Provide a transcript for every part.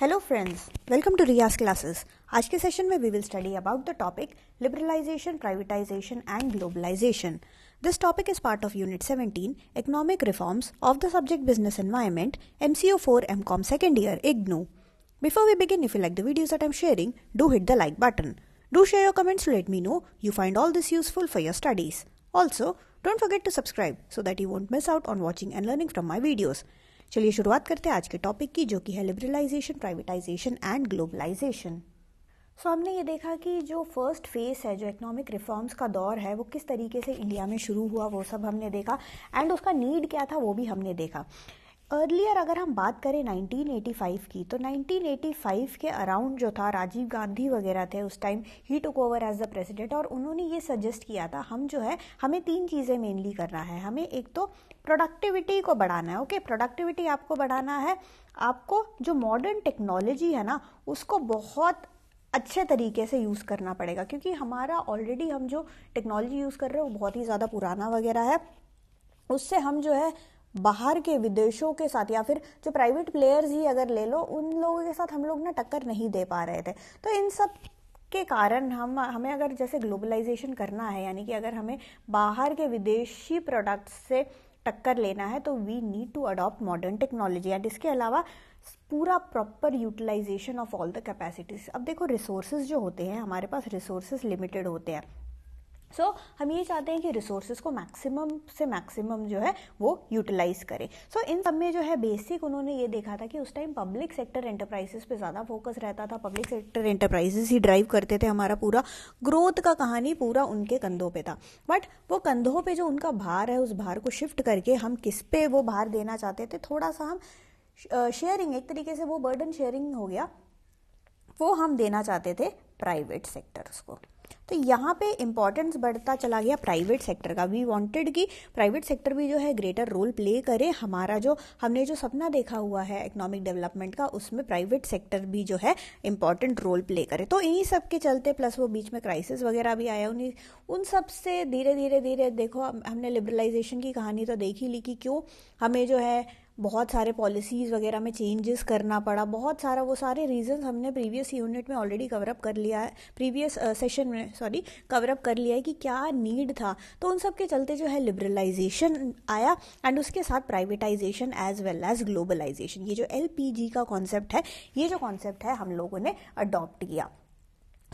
Hello friends welcome to Riyaz classes आज के session में we will study about the topic liberalisation privatisation and globalisation this topic is part of unit 17 economic reforms of the subject business environment M C O four M com second year IGNOU before we begin if you like the videos that am sharing do hit the like button do share your comments to let me know you find all this useful for your studies also don't forget to subscribe so that you won't miss out on watching and learning from my videos चलिए शुरुआत करते हैं आज के topic की जो कि है liberalisation privatisation and globalisation so so, हमने ये देखा कि जो फर्स्ट फेस है जो इकोनॉमिक रिफॉर्म्स का दौर है वो किस तरीके से इंडिया में शुरू हुआ वो सब हमने देखा एंड उसका नीड क्या था वो भी हमने देखा अर्लियर अगर हम बात करें 1985 की तो 1985 के अराउंड जो था राजीव गांधी वगैरह थे उस टाइम ही took over as the president और उन्होंने ये सजेस्ट किया था हम जो है हमें तीन चीज़ें मेनली करना है हमें एक तो प्रोडक्टिविटी को बढ़ाना है ओके okay? प्रोडक्टिविटी आपको बढ़ाना है आपको जो मॉडर्न टेक्नोलॉजी है ना उसको बहुत अच्छे तरीके से यूज़ करना पड़ेगा क्योंकि हमारा ऑलरेडी हम जो टेक्नोलॉजी यूज़ कर रहे हैं वो बहुत ही ज़्यादा पुराना वगैरह है उससे हम जो है बाहर के विदेशों के साथ या फिर जो प्राइवेट प्लेयर्स ही अगर ले लो उन लोगों के साथ हम लोग ना टक्कर नहीं दे पा रहे थे तो इन सब के कारण हम हमें अगर जैसे ग्लोबलाइजेशन करना है यानी कि अगर हमें बाहर के विदेशी प्रोडक्ट्स से टक्कर लेना है तो we need to adopt modern technology and इसके अलावा पूरा proper utilisation of all the capacities अब देखो रिसोर्सेज जो होते हैं हमारे पास रिसोर्सेज लिमिटेड होते हैं सो so, हम ये चाहते हैं कि रिसोर्सेज को मैक्सिमम से मैक्सिमम जो है वो यूटिलाइज करें सो so, इन सब में जो है बेसिक उन्होंने ये देखा था कि उस टाइम पब्लिक सेक्टर एंटरप्राइजेस पे ज़्यादा फोकस रहता था पब्लिक सेक्टर एंटरप्राइजेस ही ड्राइव करते थे हमारा पूरा ग्रोथ का कहानी पूरा उनके कंधों पे था बट वो कंधों पे जो उनका भार है उस भार को शिफ्ट करके हम किस पे वो भार देना चाहते थे थोड़ा सा हम शेयरिंग एक तरीके से वो बर्डन शेयरिंग हो गया वो हम देना चाहते थे प्राइवेट सेक्टर्स को तो यहाँ पे इम्पोर्टेंस बढ़ता चला गया प्राइवेट सेक्टर का वी वांटेड कि प्राइवेट सेक्टर भी जो है ग्रेटर रोल प्ले करे हमारा जो हमने जो सपना देखा हुआ है इकोनॉमिक डेवलपमेंट का उसमें प्राइवेट सेक्टर भी जो है इम्पॉर्टेंट रोल प्ले करे तो इन्हीं सब के चलते प्लस वो बीच में क्राइसिस वगैरह भी आया उन्हीं उन सब से धीरे धीरे धीरे देखो हमने लिबरलाइजेशन की कहानी तो देख ही ली कि क्यों हमें जो है बहुत सारे पॉलिसीज़ वगैरह में चेंजेस करना पड़ा बहुत सारा वो सारे रीजंस हमने प्रीवियस यूनिट में ऑलरेडी कवरअप कर लिया है प्रीवियस सेशन uh, में सॉरी कवरअप कर लिया है कि क्या नीड था तो उन सब के चलते जो है लिबरलाइजेशन आया एंड उसके साथ privatisation as well as globalisation ये जो एल का कॉन्सेप्ट है ये जो कॉन्सेप्ट है हम लोगों ने अडॉप्ट किया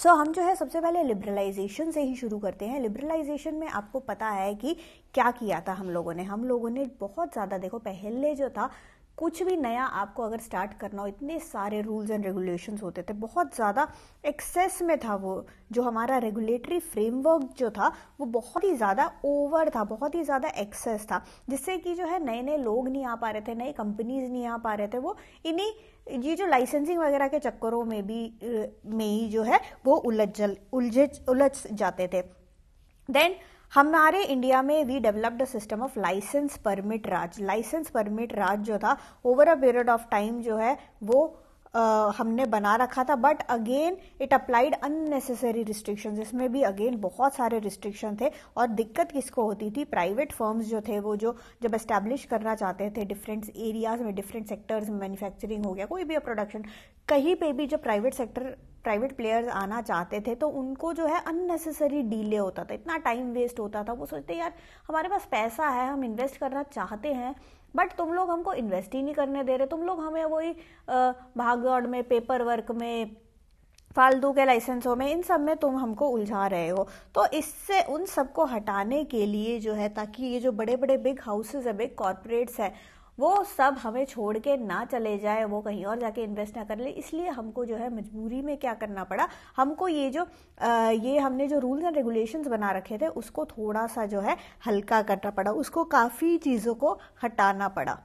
सो so, हम जो है सबसे पहले लिबरलाइजेशन से ही शुरू करते हैं लिबरलाइजेशन में आपको पता है कि क्या किया था हम लोगों ने हम लोगों ने बहुत ज़्यादा देखो पहले जो था कुछ भी नया आपको अगर स्टार्ट करना हो इतने सारे रूल्स एंड रेगुलेशंस होते थे बहुत ज़्यादा एक्सेस में था वो जो हमारा रेगुलेटरी फ्रेमवर्क जो था वो बहुत ही ज़्यादा ओवर था बहुत ही ज़्यादा एक्सेस था जिससे कि जो है नए नए लोग नहीं आ पा रहे थे नए कंपनीज नहीं आ पा रहे थे वो इन्हीं ये जो लाइसेंसिंग वगैरह के चक्करों में भी में ही जो है वो उलझ उलझे उलझ जाते थे देन हमारे इंडिया में we developed a system of licence permit Raj licence permit Raj जो था over a period of time जो है वो हमने बना रखा था but again it applied unnecessary restrictions इसमें भी अगेन बहुत सारे रिस्ट्रिक्शन थे और दिक्कत किसको होती थी प्राइवेट फर्म्स जो थे वो जो जब एस्टेब्लिश करना चाहते थे डिफरेंट एरियाज में डिफरेंट सेक्टर्स में मैन्युफैक्चरिंग हो गया कोई भी प्रोडक्शन कहीं पे भी जब प्राइवेट सेक्टर प्राइवेट प्लेयर्स आना चाहते थे तो उनको जो है अननेसेसरी डीले होता था इतना टाइम वेस्ट होता था वो सोचते यार हमारे पास पैसा है हम इन्वेस्ट करना चाहते हैं बट तुम लोग हमको इन्वेस्ट ही नहीं करने दे रहे तुम लोग हमें वही दौड़ में पेपर वर्क में फालतू के लाइसेंसों में इन सब में तुम हमको उलझा रहे हो तो इससे उन सबको हटाने के लिए जो है ताकि ये जो बड़े बड़े बिग हाउसेज है बिग कॉरपोरेट्स है वो सब हमें छोड़ के ना चले जाए वो कहीं और जाके इन्वेस्ट ना कर ले इसलिए हमको जो है मजबूरी में क्या करना पड़ा हमको ये जो आ, ये हमने जो रूल्स एंड रेगुलेशंस बना रखे थे उसको थोड़ा सा जो है हल्का करना पड़ा उसको काफ़ी चीज़ों को हटाना पड़ा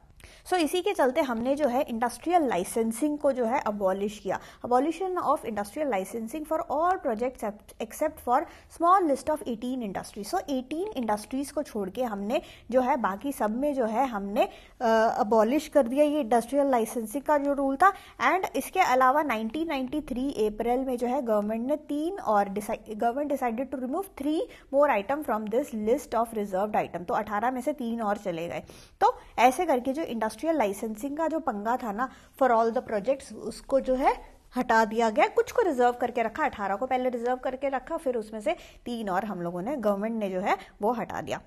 सो so, इसी के चलते हमने जो है इंडस्ट्रियल लाइसेंसिंग को जो है अबॉलिश किया abolition of industrial licensing for all projects except for small list of 18 industry so 18 industries को छोड़ के हमने जो है बाकी सब में जो है हमने अबॉलिश uh, कर दिया ये इंडस्ट्रियल लाइसेंसिंग का जो रूल था एंड इसके अलावा नाइनटीन अप्रैल में जो है गवर्नमेंट ने तीन और government decided to remove three more item from this list of reserve item तो अठारह में से तीन और चले गए तो ऐसे करके जो इंडस्ट्रियल लाइसेंसिंग का जो पंगा था ना फॉर ऑल द प्रोजेक्ट्स उसको जो है हटा दिया गया कुछ को रिजर्व करके रखा अठारह को पहले रिजर्व करके रखा फिर उसमें से तीन और हम लोगों ने गवर्नमेंट ने जो है वो हटा दिया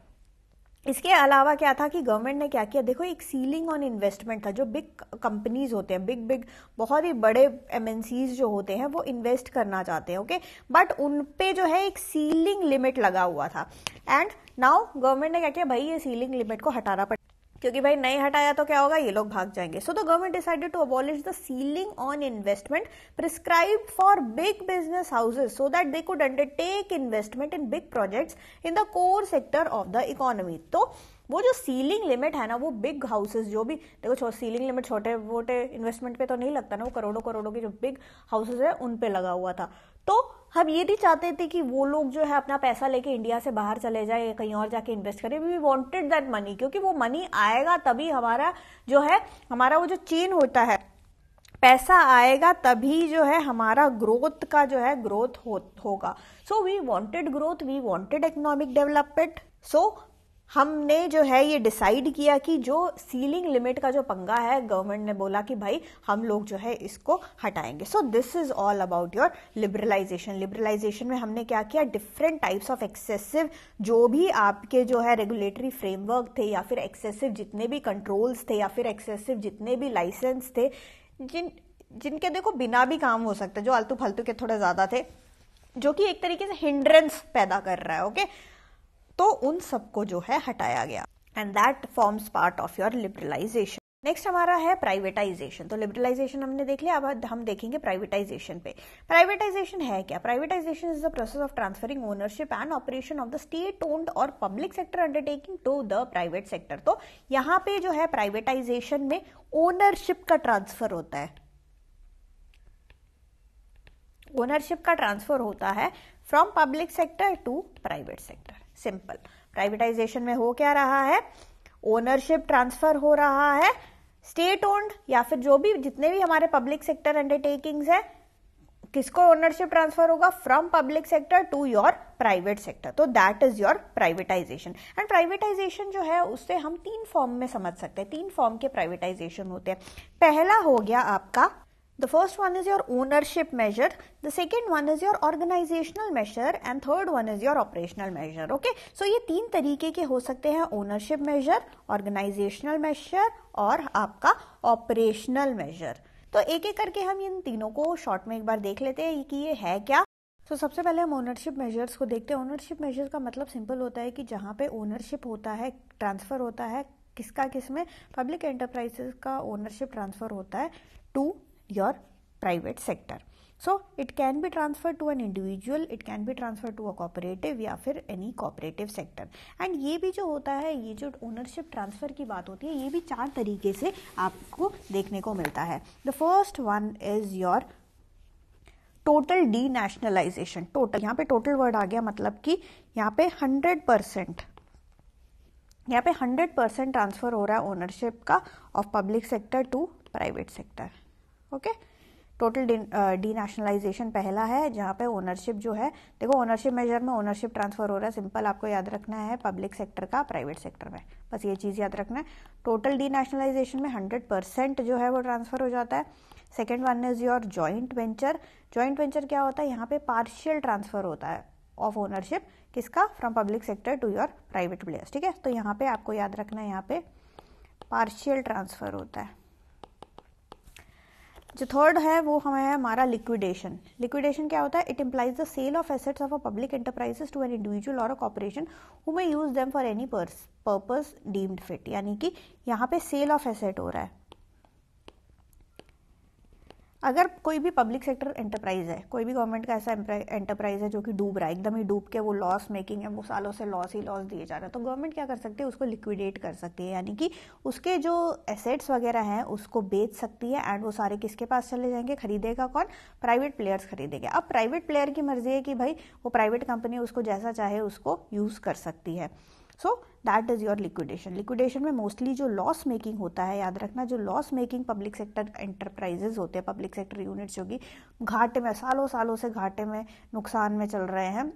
इसके अलावा क्या था कि गवर्नमेंट ने क्या किया देखो एक सीलिंग ऑन इन्वेस्टमेंट था जो बिग कंपनीज होते हैं बिग बिग बहुत ही बड़े एमएनसीज जो होते हैं वो इन्वेस्ट करना चाहते हैं ओके बट उन पे जो है एक सीलिंग लिमिट लगा हुआ था एंड नाउ गवर्नमेंट ने क्या किया भाई ये सीलिंग लिमिट को हटाना पड़ा क्योंकि भाई नहीं हटाया तो क्या होगा ये लोग भाग जाएंगे so the government decided to abolish the ceiling on investment prescribe for big business houses so that they could undertake investment in big projects in the core sector of the economy तो वो जो ceiling limit है ना वो big houses जो भी देखो ceiling limit छोटे मोटे इन्वेस्टमेंट पे तो नहीं लगता ना वो करोड़ों करोड़ों के जो बिग हाउसेज है उन पे लगा हुआ था तो हम ये भी चाहते थे कि वो लोग जो है अपना पैसा लेके इंडिया से बाहर चले जाए कहीं और जाके इन्वेस्ट करें वी वांटेड दैट मनी क्योंकि वो मनी आएगा तभी हमारा जो है हमारा वो जो चेन होता है पैसा आएगा तभी जो है हमारा ग्रोथ का जो है ग्रोथ हो, होगा so we wanted growth we wanted economic development so हमने जो है ये डिसाइड किया कि जो सीलिंग लिमिट का जो पंगा है गवर्नमेंट ने बोला कि भाई हम लोग जो है इसको हटाएंगे so this is all about your liberalization liberalization में हमने क्या किया डिफरेंट टाइप्स ऑफ एक्सेसिव जो भी आपके जो है रेगुलेटरी फ्रेमवर्क थे या फिर एक्सेसिव जितने भी कंट्रोल्स थे या फिर एक्सेसिव जितने भी लाइसेंस थे जिन जिनके देखो बिना भी काम हो सकता जो आलतू फालतू के थोड़े ज्यादा थे जो कि एक तरीके से हिंड्रेंस पैदा कर रहा है ओके okay? तो उन सबको जो है हटाया गया and that forms part of your liberalization next हमारा है प्राइवेटाइजेशन तो लिबरलाइजेशन हमने देख लिया अब हम देखेंगे प्राइवेटाइजेशन पे प्राइवेटाइजेशन है क्या privatization is the process of transferring ownership and operation of the state owned और public sector undertaking to the private sector तो यहाँ पे जो है प्राइवेटाइजेशन में ओनरशिप का ट्रांसफर होता है ओनरशिप का ट्रांसफर होता है from public sector to private sector simple privatization में हो क्या रहा है ओनरशिप ट्रांसफर हो रहा है स्टेट ओन्ड या फिर जो भी जितने भी हमारे पब्लिक सेक्टर अंडरटेकिंग्स है किसको ओनरशिप ट्रांसफर होगा from public sector to your private sector तो that is your privatization and privatization जो है उससे हम तीन फॉर्म में समझ सकते हैं तीन फॉर्म के प्राइवेटाइजेशन होते हैं पहला हो गया आपका The first one is your ownership measure, the second one is your organizational measure and third one is your operational measure. Okay, so ye teen tarike ke ho sakte hain ownership measure, organizational measure aur aapka operational measure. तो एक एक करके हम इन तीनों को short में एक बार देख लेते हैं कि ये है क्या तो सबसे पहले हम ओनरशिप मेजर्स को देखते हैं ओनरशिप मेजर्स का मतलब सिंपल होता है कि जहाँ पे ओनरशिप होता है ट्रांसफर होता है किसका किस में पब्लिक एंटरप्राइजेस का ओनरशिप ट्रांसफर होता है to your private sector so it can be transferred to an individual it can be transferred to a cooperative या फिर any cooperative sector and ये भी जो होता है ये जो ownership transfer की बात होती है ये भी चार तरीके से आपको देखने को मिलता है the first one is your total denationalization total total यहाँ पे टोटल वर्ड आ गया मतलब कि यहाँ पे हंड्रेड परसेंट यहाँ पे हंड्रेड परसेंट ट्रांसफर हो रहा है ओनरशिप का of public sector to private sector okay total denationalization uh, पहला है जहाँ पे ओनरशिप जो है देखो ओनरशिप मेजर में ओनरशिप ट्रांसफर हो रहा है सिंपल आपको याद रखना है पब्लिक सेक्टर का प्राइवेट सेक्टर में बस ये चीज़ याद रखना है टोटल डीनेशनलाइजेशन में हंड्रेड परसेंट जो है वो ट्रांसफर हो जाता है second one is your joint venture joint venture क्या होता है यहाँ पे पार्शियल ट्रांसफर होता है ऑफ ओनरशिप किसका from public sector to your private players ठीक है तो यहाँ पे आपको याद रखना है यहाँ पे पार्शियल ट्रांसफर होता है जो थर्ड है वो हमें है हमारा लिक्विडेशन लिक्विडेशन क्या होता है it implies the sale of assets of a public enterprises to an individual और a corporation who may use them for any purpose deemed fit यानी कि यहाँ पे सेल ऑफ एसेट हो रहा है अगर कोई भी पब्लिक सेक्टर एंटरप्राइज है कोई भी गवर्नमेंट का ऐसा एंटरप्राइज है जो कि डूब रहा है एकदम ही डूब के वो लॉस मेकिंग है वो सालों से लॉस ही लॉस दिए जा रहे हैं तो गवर्नमेंट क्या कर सकती है उसको लिक्विडेट कर सकती है यानी कि उसके जो एसेट्स वगैरह हैं उसको बेच सकती है एंड वो सारे किसके पास चले जाएंगे खरीदेगा कौन प्राइवेट प्लेयर्स खरीदेंगे अब प्राइवेट प्लेयर की मर्जी है कि भाई वो प्राइवेट कंपनी उसको जैसा चाहे उसको यूज़ कर सकती है so so, that is your liquidation liquidation में मोस्टली जो लॉस मेकिंग होता है याद रखना जो loss making public sector enterprises होते हैं पब्लिक सेक्टर यूनिट्स जो कि घाटे में सालों सालों से घाटे में नुकसान में चल रहे हैं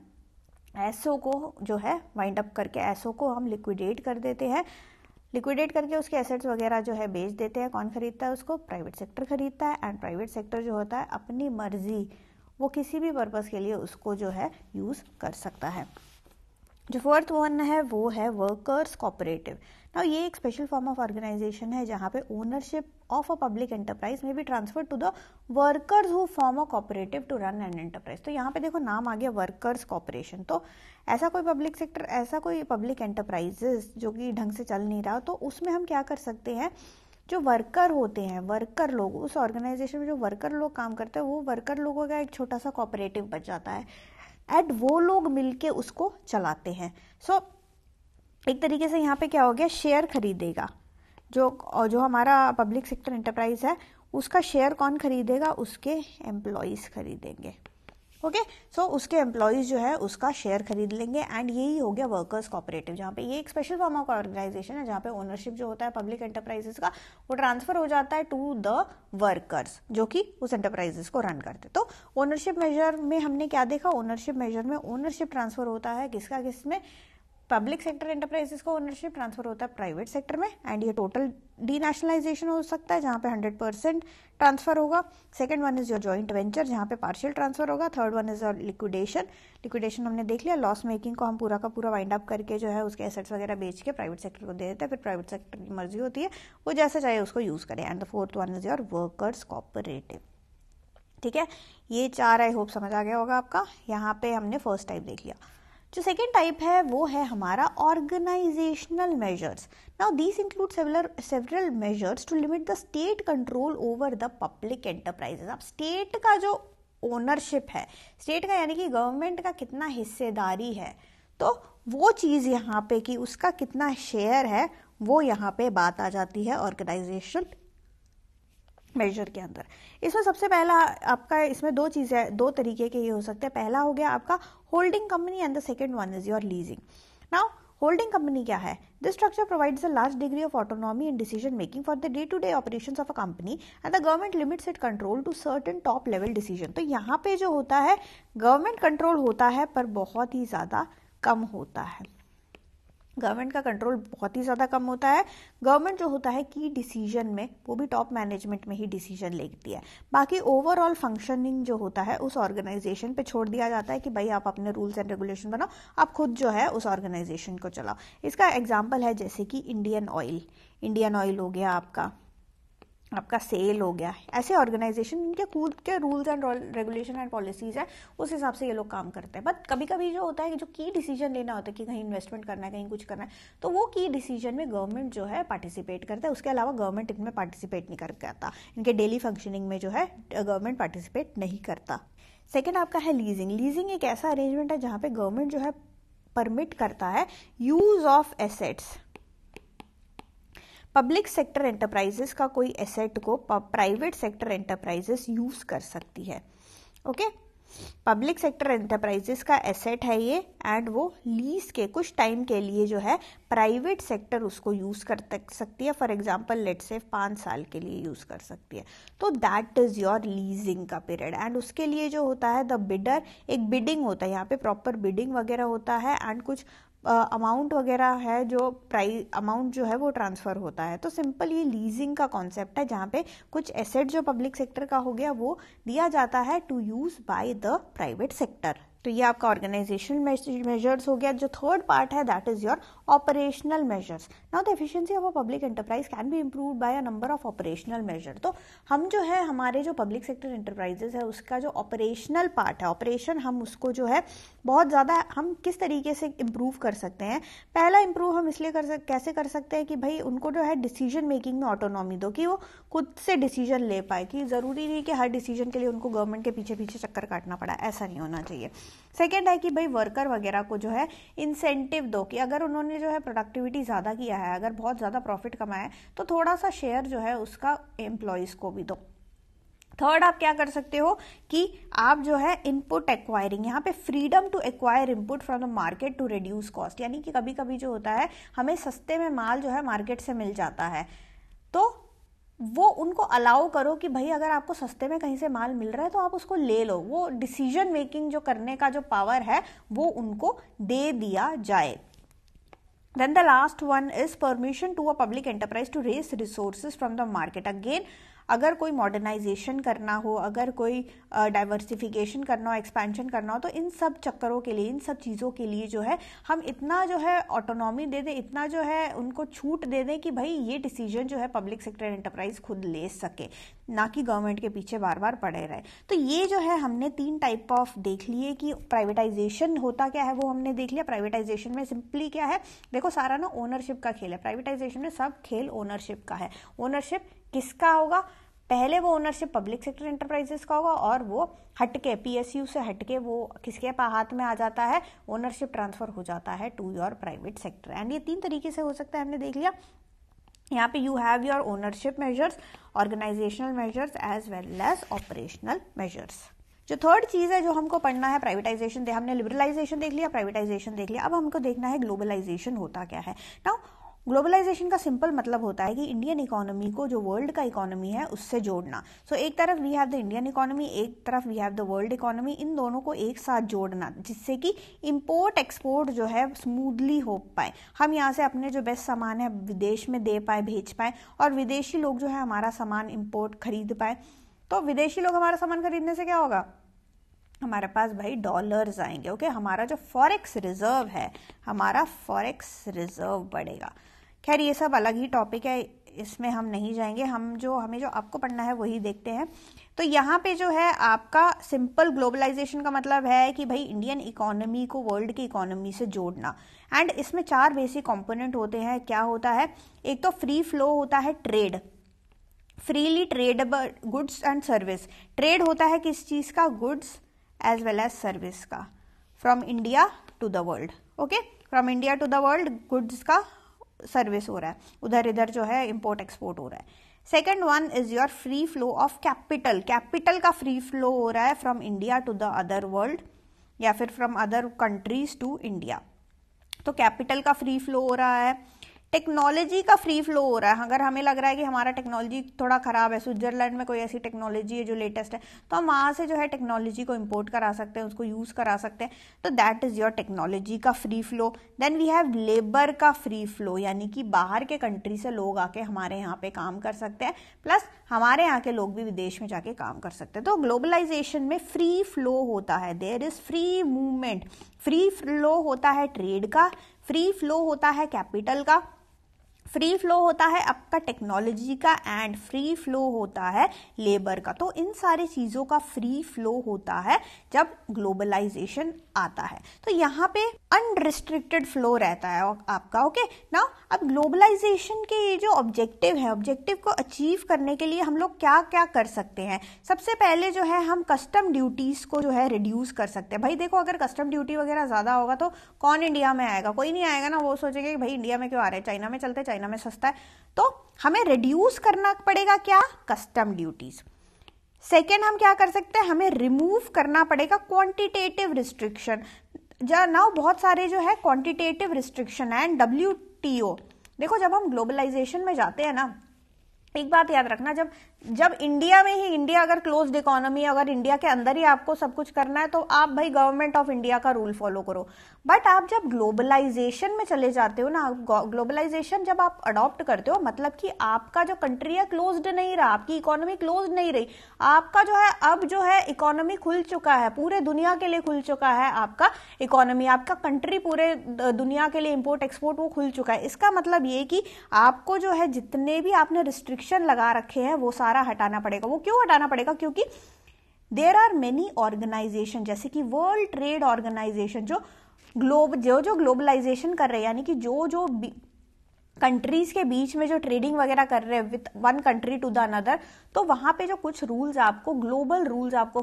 ऐसो को जो है वाइंड अप करके ऐसो को हम लिक्विडेट कर देते हैं लिक्विडेट करके उसके एसेट्स वगैरह जो है बेच देते हैं कौन खरीदता है उसको प्राइवेट सेक्टर खरीदता है एंड प्राइवेट सेक्टर जो होता है अपनी मर्जी वो किसी भी पर्पज़ के लिए उसको जो है यूज़ कर सकता है जो फोर्थ वन है वो है वर्कर्स कॉपरेटिव ना ये एक स्पेशल फॉर्म ऑफ ऑर्गेनाइजेशन है जहाँ पे ownership of a public enterprise में be transfer to the workers who form a cooperative to run an enterprise तो यहाँ पे देखो नाम आ गया वर्कर्स कॉपरेशन तो ऐसा कोई पब्लिक सेक्टर ऐसा कोई पब्लिक एंटरप्राइजेस जो कि ढंग से चल नहीं रहा तो उसमें हम क्या कर सकते हैं जो वर्कर होते हैं वर्कर लोग उस ऑर्गेनाइजेशन में जो वर्कर लोग काम करते हैं वो वर्कर लोगों का एक छोटा सा कॉपरेटिव बच जाता है एंड वो लोग मिलके उसको चलाते हैं सो so, एक तरीके से यहाँ पे क्या हो गया शेयर खरीदेगा जो जो हमारा पब्लिक सेक्टर इंटरप्राइज है उसका शेयर कौन खरीदेगा उसके एम्प्लॉयज़ खरीदेंगे ओके okay? सो so, उसके एम्प्लॉयज़ जो है उसका शेयर खरीद लेंगे एंड यही हो गया वर्कर्स कॉपरेटिव जहाँ पे ये एक स्पेशल फॉर्म ऑफ ऑर्गेनाइजेशन है जहाँ पे ओनरशिप जो होता है पब्लिक एंटरप्राइजेस का वो ट्रांसफर हो जाता है टू द वर्कर्स जो कि उस एंटरप्राइजेस को रन करते तो ओनरशिप मेजर में हमने क्या देखा ओनरशिप मेजर में ओनरशिप ट्रांसफर होता है किसका किस में पब्लिक सेक्टर एंटरप्राइजेस को ओनरशिप ट्रांसफर होता है प्राइवेट सेक्टर में एंड ये टोटल डीनेशनलाइजेशन हो सकता है जहाँ पे 100 परसेंट ट्रांसफर होगा second one is your joint venture जहाँ पे पार्शियल ट्रांसफर होगा third one is your liquidation liquidation हमने देख लिया लॉस मेकिंग को हम पूरा का पूरा वाइंड अप करके जो है उसके एसेट्स वगैरह बेच के प्राइवेट सेक्टर को दे देते हैं फिर प्राइवेट सेक्टर की मर्जी होती है वो जैसे चाहे उसको यूज़ करें and the fourth one is your workers cooperative ठीक है ये चार आई होप समझ आ गया होगा आपका यहाँ पे हमने फर्स्ट टाइप देख लिया जो सेकेंड टाइप है वो है हमारा organizational measures now these include several several measures to limit the state control over the public enterprises अब स्टेट का जो ओनरशिप है स्टेट का यानी कि गवर्नमेंट का कितना हिस्सेदारी है तो वो चीज़ यहाँ पे कि उसका कितना शेयर है वो यहाँ पे बात आ जाती है ऑर्गेनाइजेशन मेजर के अंदर इसमें सबसे पहला आपका इसमें दो चीज़ें दो तरीके के ये हो सकते हैं पहला हो गया आपका holding company and the second one is your leasing now holding company क्या है this structure provides a large degree of autonomy in decision making for the day to day operation of a company and the government limits it control to certain top level decision तो यहाँ पे जो होता है government control होता है पर बहुत ही ज़्यादा कम होता है गवर्नमेंट का कंट्रोल बहुत ही ज़्यादा कम होता है गवर्नमेंट जो होता है की डिसीजन में वो भी टॉप मैनेजमेंट में ही डिसीजन लेती है बाकी ओवरऑल फंक्शनिंग जो होता है उस ऑर्गेनाइजेशन पे छोड़ दिया जाता है कि भाई आप अपने रूल्स एंड रेगुलेशन बनाओ आप खुद जो है उस ऑर्गेनाइजेशन को चलाओ इसका एग्जाम्पल है जैसे कि इंडियन ऑयल इंडियन ऑयल हो गया आपका आपका सेल हो गया ऐसे ऑर्गेनाइजेशन इनके खुद के rules and regulation and policies हैं उस हिसाब से ये लोग काम करते हैं बट कभी कभी जो होता है कि जो की डिसीजन लेना होता है कि कहीं इन्वेस्टमेंट करना है कहीं कुछ करना है तो वो की डिसीजन में गवर्नमेंट जो है पार्टिसिपेट करता है उसके अलावा गवर्नमेंट इनमें पार्टिसिपेट नहीं करता इनके डेली फंक्शनिंग में जो है गवर्नमेंट पार्टिसिपेट नहीं करता सेकेंड आपका है लीजिंग लीजिंग एक ऐसा अरेंजमेंट है जहाँ पे गवर्नमेंट जो है परमिट करता है use of assets public sector enterprises का कोई एसेट को प्राइवेट सेक्टर एंटरप्राइजेस यूज कर सकती है ओके पब्लिक सेक्टर एंटरप्राइजेस का एसेट है ये एंड वो लीज के कुछ टाइम के लिए जो है प्राइवेट सेक्टर उसको यूज कर सकती है फॉर एग्जांपल लेट से पाँच साल के लिए यूज कर सकती है तो दैट इज योर लीजिंग का पीरियड एंड उसके लिए जो होता है द बिडर एक बिडिंग होता है यहाँ पे प्रॉपर बिडिंग वगैरह होता है एंड कुछ अमाउंट वगैरह है जो प्राइस अमाउंट जो है वो ट्रांसफ़र होता है तो सिंपल ये लीजिंग का कॉन्सेप्ट है जहाँ पे कुछ एसेट जो पब्लिक सेक्टर का हो गया वो दिया जाता है to use by the private sector तो ये आपका ऑर्गेनाइजेशन मेजर्स हो गया जो थर्ड पार्ट है that is your operational measures now the efficiency of a public enterprise can be improve by a number of operational measure तो हम जो है हमारे जो पब्लिक सेक्टर एंटरप्राइजेस है उसका जो ऑपरेशनल पार्ट है ऑपरेशन हम उसको जो है बहुत ज़्यादा हम किस तरीके से इम्प्रूव कर सकते हैं पहला इम्प्रूव हम इसलिए कर सक कैसे कर सकते हैं कि भाई उनको जो है डिसीजन मेकिंग में ऑटोनॉमी दो कि वो खुद से डिसीजन ले पाए कि ज़रूरी नहीं कि हर डिसीजन के लिए उनको गवर्नमेंट के पीछे पीछे चक्कर काटना पड़ा ऐसा नहीं होना चाहिए सेकेंड है कि भाई वर्कर वगैरह को जो है इंसेंटिव दो कि अगर उन्होंने जो है प्रोडक्टिविटी ज़्यादा किया है अगर बहुत ज़्यादा प्रॉफिट कमाया है तो थोड़ा सा शेयर जो है उसका एम्प्लॉयज़ को भी दो थर्ड आप क्या कर सकते हो कि आप जो है इनपुट एक्वायरिंग यहाँ पे freedom to acquire input from the market to reduce cost यानी कि कभी कभी जो होता है हमें सस्ते में माल जो है मार्केट से मिल जाता है तो वो उनको अलाउ करो कि भाई अगर आपको सस्ते में कहीं से माल मिल रहा है तो आप उसको ले लो वो डिसीजन मेकिंग जो करने का जो पावर है वो उनको दे दिया जाए then the last one is permission to a public enterprise to raise resources from the market again अगर कोई मॉडर्नाइजेशन करना हो अगर कोई डाइवर्सिफिकेशन करना हो एक्सपेंशन करना हो तो इन सब चक्करों के लिए इन सब चीज़ों के लिए जो है हम इतना जो है ऑटोनॉमी दे दें इतना जो है उनको छूट दे दें कि भाई ये डिसीजन जो है पब्लिक सेक्टर एंटरप्राइज खुद ले सके ना कि गवर्नमेंट के पीछे बार बार पड़े रहे तो ये जो है हमने तीन टाइप ऑफ देख लिए कि प्राइवेटाइजेशन होता क्या है वो हमने देख लिया प्राइवेटाइजेशन में सिंपली क्या है देखो सारा ना ओनरशिप का खेल है प्राइवेटाइजेशन में सब खेल ओनरशिप का है ओनरशिप किसका होगा पहले वो ओनरशिप पब्लिक सेक्टर इंटरप्राइजेस का होगा और वो हटके पीएसयू से हटके वो किसके हाथ में आ जाता है ओनरशिप ट्रांसफर हो जाता है to your private sector and ये तीन तरीके से हो सकता है हमने देख लिया यहाँ पे you have your ownership measures organizational measures as well as operational measures जो थर्ड चीज है जो हमको पढ़ना है प्राइवेटाइजेशन दे हमने लिबरलाइजेशन देख लिया प्राइवेटाइजेशन देख लिया अब हमको देखना है ग्लोबलाइजेशन होता क्या है नाउ ग्लोबलाइजेशन का सिंपल मतलब होता है कि इंडियन इकोनॉमी को जो वर्ल्ड का इकोनॉमी है उससे जोड़ना सो so, एक तरफ we have the Indian economy एक तरफ we have the world economy इन दोनों को एक साथ जोड़ना जिससे कि इम्पोर्ट एक्सपोर्ट जो है स्मूथली हो पाए हम यहाँ से अपने जो बेस्ट सामान है विदेश में दे पाए भेज पाए और विदेशी लोग जो है हमारा सामान इम्पोर्ट खरीद पाए तो विदेशी लोग हमारा सामान खरीदने से क्या होगा हमारे पास भाई डॉलर्स आएंगे ओके हमारा जो फॉरेक्स रिजर्व है हमारा फॉरेक्स रिजर्व बढ़ेगा खैर ये सब अलग ही टॉपिक है इसमें हम नहीं जाएंगे हम जो हमें जो आपको पढ़ना है वही देखते हैं तो यहाँ पे जो है आपका सिंपल ग्लोबलाइजेशन का मतलब है कि भाई इंडियन इकोनॉमी को वर्ल्ड की इकोनॉमी से जोड़ना एंड इसमें चार बेसिक कंपोनेंट होते हैं क्या होता है एक तो फ्री फ्लो होता है trade freely tradeable goods and service trade होता है किस चीज़ का goods as well as service का from India to the world okay from India to the world goods का सर्विस हो रहा है उधर इधर जो है इम्पोर्ट एक्सपोर्ट हो रहा है second one is your free flow of capital capital का फ्री फ्लो हो रहा है from India to the other world या फिर from other countries to India तो कैपिटल का फ्री फ्लो हो रहा है टेक्नोलॉजी का फ्री फ्लो हो रहा है अगर हमें लग रहा है कि हमारा टेक्नोलॉजी थोड़ा ख़राब है स्विट्जरलैंड में कोई ऐसी टेक्नोलॉजी है जो लेटेस्ट है तो हम वहाँ से जो है टेक्नोलॉजी को इम्पोर्ट करा सकते हैं उसको यूज़ करा सकते हैं तो दैट इज़ योर टेक्नोलॉजी का free flow then we have labour का फ्री फ्लो यानी कि बाहर के कंट्री से लोग आके हमारे यहाँ पे काम कर सकते हैं प्लस हमारे यहाँ के लोग भी विदेश में जाके काम कर सकते हैं तो ग्लोबलाइजेशन में फ्री फ्लो होता है there is free movement free flow होता है ट्रेड का फ्री फ्लो होता है कैपिटल का फ्री फ्लो होता है आपका टेक्नोलॉजी का एंड फ्री फ्लो होता है लेबर का तो इन सारी चीज़ों का फ्री फ्लो होता है जब ग्लोबलाइजेशन आता है तो यहाँ पे अनरिस्ट्रिक्टेड फ्लो रहता है आपका ओके ना अब ग्लोबलाइजेशन के ये जो ऑब्जेक्टिव है ऑब्जेक्टिव को अचीव करने के लिए हम लोग क्या क्या कर सकते हैं सबसे पहले जो है हम कस्टम ड्यूटीज को जो है रिड्यूस कर सकते हैं भाई देखो अगर कस्टम ड्यूटी वगैरह ज़्यादा होगा तो कौन इंडिया में आएगा कोई नहीं आएगा ना वो सोचेगा कि भाई इंडिया में क्यों आ रहा है चाइना में चलते चाइना चाइना में सस्ता है तो हमें रिड्यूस करना पड़ेगा क्या कस्टम ड्यूटीज सेकेंड हम क्या कर सकते हैं हमें रिमूव करना पड़ेगा क्वांटिटेटिव रिस्ट्रिक्शन जहाँ ना बहुत सारे जो है क्वांटिटेटिव रिस्ट्रिक्शन है एंड डब्ल्यू देखो जब हम ग्लोबलाइजेशन में जाते हैं ना एक बात याद रखना जब जब इंडिया में ही इंडिया अगर क्लोज इकोनॉमी अगर इंडिया के अंदर ही आपको सब कुछ करना है तो आप भाई गवर्नमेंट ऑफ इंडिया का रूल फॉलो करो बट आप जब ग्लोबलाइजेशन में चले जाते हो ना ग्लोबलाइजेशन जब आप अडॉप्ट करते हो मतलब कि आपका जो कंट्री है क्लोज्ड नहीं रहा आपकी इकोनॉमी क्लोज नहीं रही आपका जो है अब जो है इकोनॉमी खुल चुका है पूरे दुनिया के लिए खुल चुका है आपका इकोनॉमी आपका कंट्री पूरे दुनिया के लिए इम्पोर्ट एक्सपोर्ट वो खुल चुका है इसका मतलब ये कि आपको जो है जितने भी आपने रिस्ट्रिक्शन लगा रखे हैं वो सारे सारा हटाना पड़ेगा वो क्यों हटाना पड़ेगा क्योंकि देर आर मेनी ऑर्गेनाइजेशन जैसे कि वर्ल्ड ट्रेड ऑर्गेनाइजेशन जो ग्लोब जो जो ग्लोबलाइजेशन कर रहे हैं यानी कि जो जो कंट्रीज के बीच में जो ट्रेडिंग वगैरह कर रहे हैं with one country to the another तो वहां पे जो कुछ रूल्स आपको ग्लोबल रूल्स आपको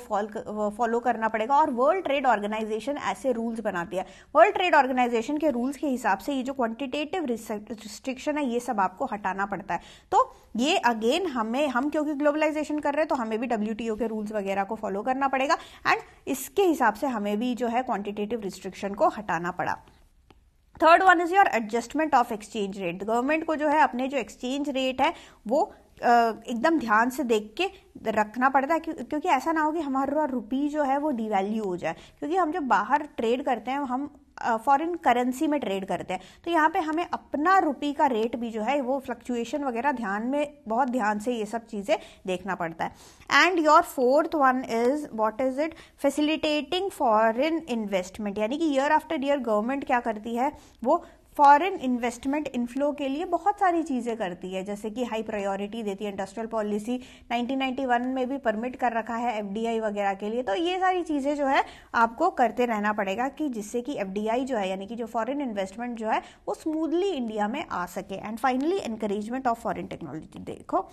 फॉलो करना पड़ेगा और वर्ल्ड ट्रेड ऑर्गेनाइजेशन ऐसे रूल्स बनाती है वर्ल्ड ट्रेड ऑर्गेनाइजेशन के रूल्स के हिसाब से ये जो क्वांटिटेटिव रिस्ट्रिक्शन है ये सब आपको हटाना पड़ता है तो ये अगेन हमें हम क्योंकि ग्लोबलाइजेशन कर रहे हैं तो हमें भी डब्ल्यू के रूल्स वगैरह को फॉलो करना पड़ेगा एंड इसके हिसाब से हमें भी जो है क्वांटिटेटिव रिस्ट्रिक्शन को हटाना पड़ा third one is your adjustment of exchange rate government को जो है अपने जो एक्सचेंज रेट है वो uh, एकदम ध्यान से देख के रखना पड़ता है क्योंकि ऐसा ना हो कि हमारा रुपी जो है वो डिवैल्यू हो जाए क्योंकि हम जो बाहर ट्रेड करते हैं हम फॉरेन करेंसी में ट्रेड करते हैं तो यहाँ पे हमें अपना रुपी का रेट भी जो है वो फ्लक्चुएशन वगैरह ध्यान में बहुत ध्यान से ये सब चीज़ें देखना पड़ता है and your fourth one is what is it facilitating foreign investment यानी कि ईयर आफ्टर ईयर गवर्नमेंट क्या करती है वो फॉरेन इन्वेस्टमेंट इनफ्लो के लिए बहुत सारी चीज़ें करती है जैसे कि हाई प्रायोरिटी देती है इंडस्ट्रियल पॉलिसी 1991 में भी परमिट कर रखा है एफडीआई वगैरह के लिए तो ये सारी चीज़ें जो है आपको करते रहना पड़ेगा कि जिससे कि एफडीआई जो है यानी कि जो फॉरेन इन्वेस्टमेंट जो है वो स्मूथली इंडिया में आ सके and finally encouragement of foreign technology देखो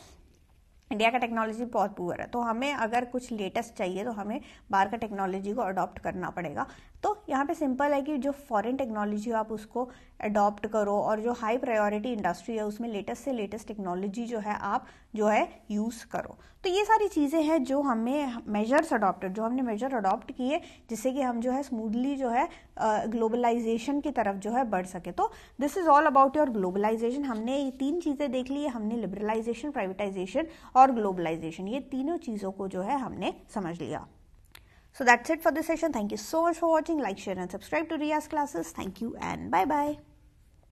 इंडिया का टेक्नोलॉजी बहुत पुअर है तो हमें अगर कुछ लेटेस्ट चाहिए तो हमें बाहर का टेक्नोलॉजी को अडॉप्ट करना पड़ेगा तो यहाँ पे सिंपल है कि जो फॉरेन टेक्नोलॉजी हो आप उसको अडॉप्ट करो और जो हाई प्रायोरिटी इंडस्ट्री है उसमें लेटेस्ट से लेटेस्ट टेक्नोलॉजी जो है आप जो है यूज़ करो तो ये सारी चीज़ें हैं जो हमें मेजर्स अडॉप्टेड जो हमने मेजर अडॉप्ट किए जिससे कि हम जो है स्मूथली जो है ग्लोबलाइजेशन uh, की तरफ जो है बढ़ सके तो this is all about your globalization हमने ये तीन चीज़ें देख ली हमने लिबरलाइजेशन प्राइवेटाइजेशन और ग्लोबलाइजेशन ये तीनों चीज़ों को जो है हमने समझ लिया so that's it for this session thank you so much for watching like share and subscribe to Riyaz classes thank you and bye bye